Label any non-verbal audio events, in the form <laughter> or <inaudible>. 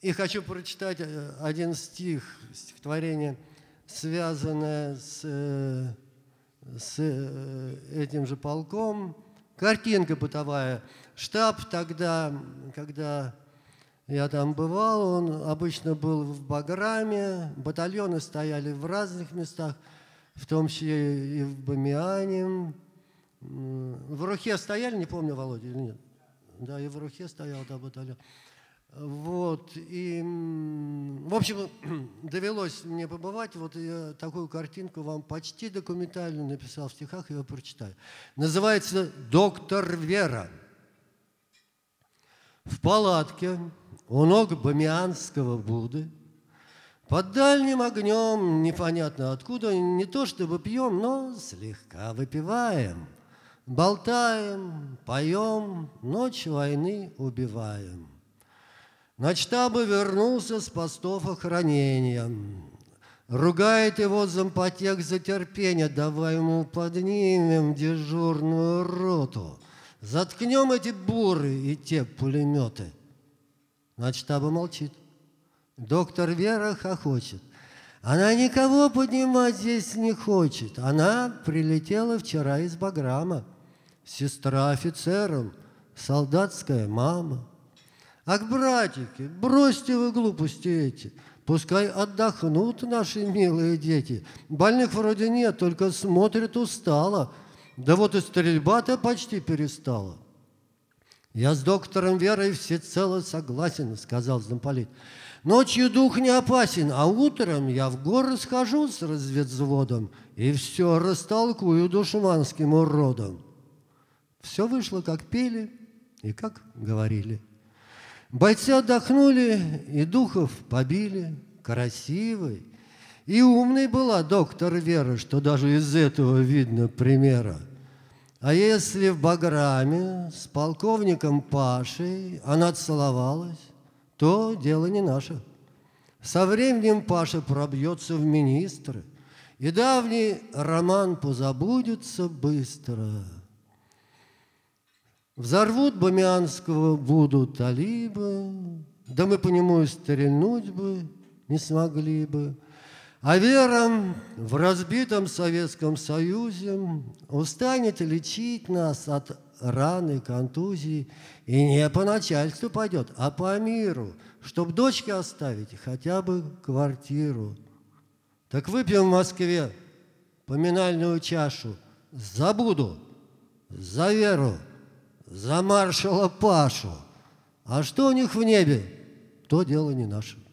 И хочу прочитать э, один стих, стихотворение, связанное с, э, с э, этим же полком. Картинка бытовая. Штаб тогда, когда я там бывал, он обычно был в Баграме, батальоны стояли в разных местах, в том числе и в Бамиане. В Рухе стояли, не помню, Володя, или нет? Да, и в Рухе стоял, да, батальон. Вот, и, в общем, <clears throat> довелось мне побывать, вот я такую картинку вам почти документально написал в стихах, я ее прочитаю. Называется «Доктор Вера». В палатке у ног бамианского Будды под дальним огнем, непонятно откуда, не то чтобы пьем, но слегка выпиваем, болтаем, поем, ночь войны убиваем – Начтаба вернулся с постов охранения. Ругает его зампотек за терпение, давай ему поднимем дежурную роту. Заткнем эти буры и те пулеметы. Начтаба молчит. Доктор Вера хохочет. Она никого поднимать здесь не хочет. Она прилетела вчера из Баграма. Сестра офицером, солдатская мама – Ах, братики, бросьте вы глупости эти. Пускай отдохнут наши милые дети. Больных вроде нет, только смотрят устало. Да вот и стрельба-то почти перестала. Я с доктором Верой всецело согласен, сказал замполит. Ночью дух не опасен, а утром я в горы схожу с разведзводом и все растолкую душманским уродом. Все вышло, как пели и как говорили. Бойцы отдохнули и духов побили. Красивый и умный была доктор Вера, что даже из этого видно примера. А если в Баграме с полковником Пашей она целовалась, то дело не наше. Со временем Паша пробьется в министры, и давний роман позабудется быстро – Взорвут Бамианского будут, талибы, Да мы по нему и стрельнуть бы не смогли бы. А вера в разбитом Советском Союзе Устанет лечить нас от раны, контузии, И не по начальству пойдет, а по миру, Чтоб дочке оставить хотя бы квартиру. Так выпьем в Москве поминальную чашу Забуду, за веру. За маршала Пашу. А что у них в небе, то дело не наше.